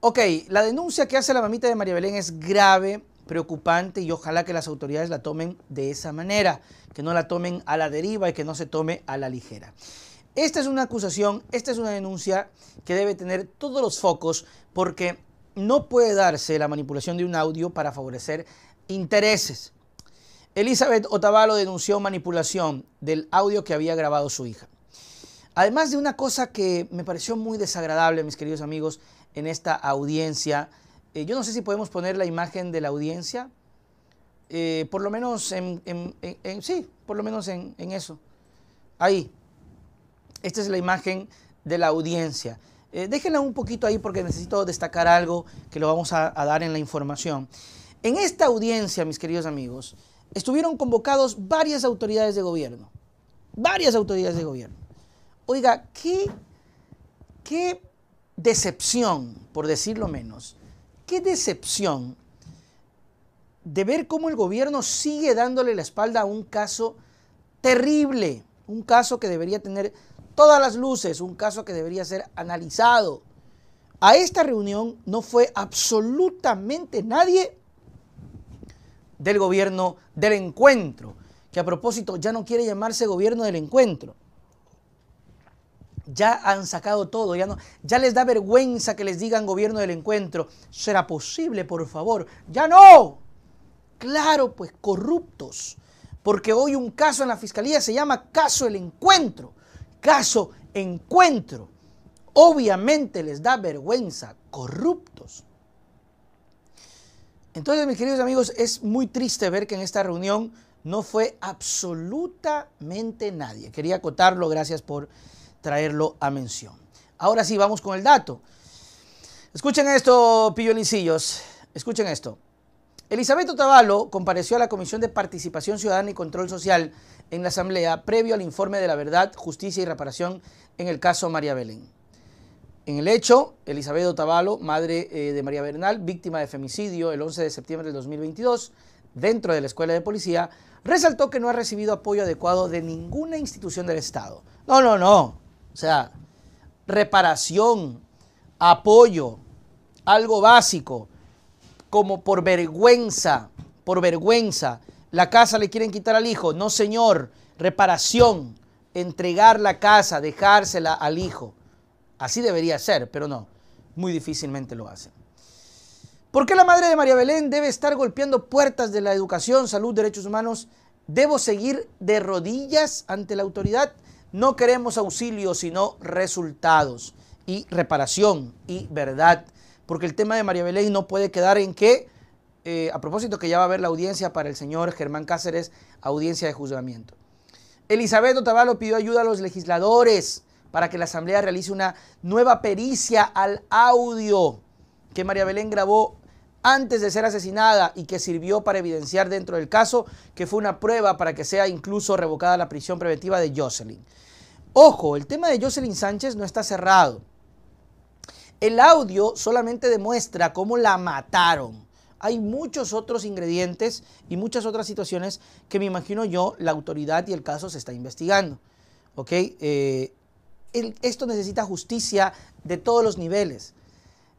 Ok, la denuncia que hace la mamita de María Belén es grave, preocupante y ojalá que las autoridades la tomen de esa manera, que no la tomen a la deriva y que no se tome a la ligera. Esta es una acusación, esta es una denuncia que debe tener todos los focos porque no puede darse la manipulación de un audio para favorecer intereses. Elizabeth Otavalo denunció manipulación del audio que había grabado su hija. Además de una cosa que me pareció muy desagradable, mis queridos amigos, en esta audiencia. Eh, yo no sé si podemos poner la imagen de la audiencia, eh, por lo menos en, sí, por lo menos en, eso. Ahí, esta es la imagen de la audiencia. Eh, déjenla un poquito ahí porque necesito destacar algo que lo vamos a, dar en la información. En esta audiencia, mis queridos amigos, estuvieron convocados varias autoridades de gobierno. Varias autoridades de gobierno. Oiga, qué, qué decepción, por decirlo menos. ¿Qué decepción de ver cómo el gobierno sigue dándole la espalda a un caso terrible, un caso que debería tener todas las luces, un caso que debería ser analizado? A esta reunión no fue absolutamente nadie del gobierno del encuentro, que a propósito ya no quiere llamarse gobierno del encuentro ya han sacado todo, ya, no, ya les da vergüenza que les digan gobierno del encuentro. ¿Será posible, por favor? Ya no. Claro, pues corruptos. Porque hoy un caso en la fiscalía se llama caso el encuentro. Caso encuentro. Obviamente les da vergüenza, corruptos. Entonces, mis queridos amigos, es muy triste ver que en esta reunión no fue absolutamente nadie. Quería acotarlo, gracias por traerlo a mención. Ahora sí, vamos con el dato. Escuchen esto, pillonicillos. Escuchen esto. Elizabeth Otavalo compareció a la Comisión de Participación Ciudadana y Control Social en la Asamblea previo al informe de la verdad, justicia y reparación en el caso María Belén. En el hecho, Elizabeth Otavalo, madre eh, de María Bernal, víctima de femicidio el 11 de septiembre del 2022, dentro de la Escuela de Policía, resaltó que no ha recibido apoyo adecuado de ninguna institución del Estado. No, no, no. O sea, reparación, apoyo, algo básico, como por vergüenza, por vergüenza, la casa le quieren quitar al hijo. No, señor, reparación, entregar la casa, dejársela al hijo. Así debería ser, pero no, muy difícilmente lo hacen. ¿Por qué la madre de María Belén debe estar golpeando puertas de la educación, salud, derechos humanos? ¿Debo seguir de rodillas ante la autoridad? No queremos auxilio, sino resultados y reparación y verdad. Porque el tema de María Belén no puede quedar en que, eh, a propósito que ya va a haber la audiencia para el señor Germán Cáceres, audiencia de juzgamiento. Elizabeth Otavalo pidió ayuda a los legisladores para que la Asamblea realice una nueva pericia al audio que María Belén grabó antes de ser asesinada y que sirvió para evidenciar dentro del caso que fue una prueba para que sea incluso revocada la prisión preventiva de Jocelyn. Ojo, el tema de Jocelyn Sánchez no está cerrado. El audio solamente demuestra cómo la mataron. Hay muchos otros ingredientes y muchas otras situaciones que me imagino yo la autoridad y el caso se está investigando. Eh, esto necesita justicia de todos los niveles.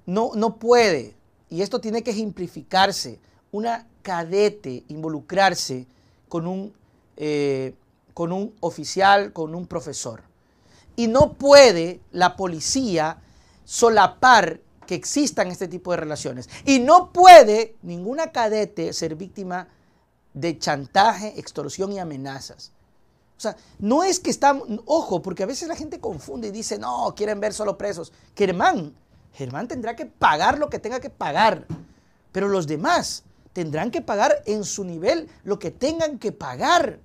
No, no puede y esto tiene que ejemplificarse, una cadete involucrarse con un, eh, con un oficial, con un profesor. Y no puede la policía solapar que existan este tipo de relaciones. Y no puede ninguna cadete ser víctima de chantaje, extorsión y amenazas. O sea, no es que están. ojo, porque a veces la gente confunde y dice, no, quieren ver solo presos. Que Germán tendrá que pagar lo que tenga que pagar, pero los demás tendrán que pagar en su nivel lo que tengan que pagar,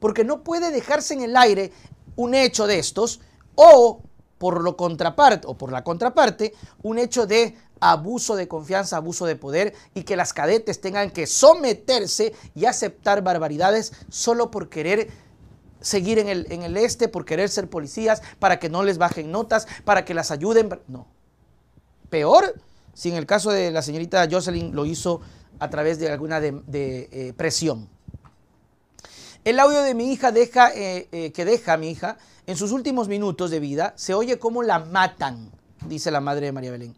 porque no puede dejarse en el aire un hecho de estos o por lo contraparte o por la contraparte un hecho de abuso de confianza, abuso de poder y que las cadetes tengan que someterse y aceptar barbaridades solo por querer seguir en el, en el este, por querer ser policías, para que no les bajen notas, para que las ayuden. No, peor si en el caso de la señorita Jocelyn lo hizo a través de alguna de, eh, presión. El audio de mi hija deja, eh, eh, que deja a mi hija en sus últimos minutos de vida se oye cómo la matan, dice la madre de María Belén.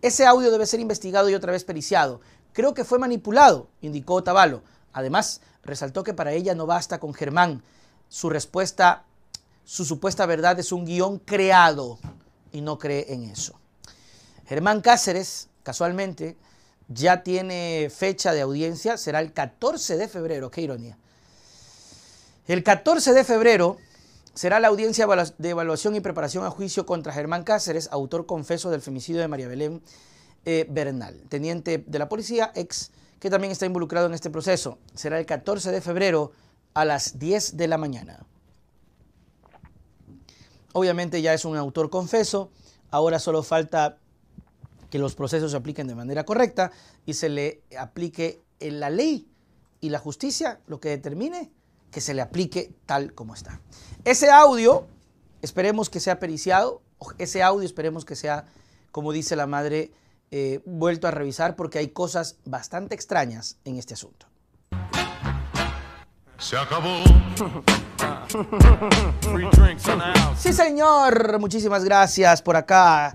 Ese audio debe ser investigado y otra vez periciado. Creo que fue manipulado, indicó Tabalo. Además, resaltó que para ella no basta con Germán. Su respuesta, su supuesta verdad es un guión creado y no cree en eso. Germán Cáceres, casualmente, ya tiene fecha de audiencia, será el 14 de febrero, qué ironía. El 14 de febrero será la audiencia de evaluación y preparación a juicio contra Germán Cáceres, autor confeso del femicidio de María Belén eh, Bernal, teniente de la policía, ex, que también está involucrado en este proceso. Será el 14 de febrero a las 10 de la mañana. Obviamente ya es un autor confeso, ahora solo falta que los procesos se apliquen de manera correcta y se le aplique en eh, la ley y la justicia lo que determine que se le aplique tal como está. Ese audio esperemos que sea periciado, ese audio esperemos que sea, como dice la madre, eh, vuelto a revisar porque hay cosas bastante extrañas en este asunto. Se acabó. Sí, señor. Muchísimas gracias por acá.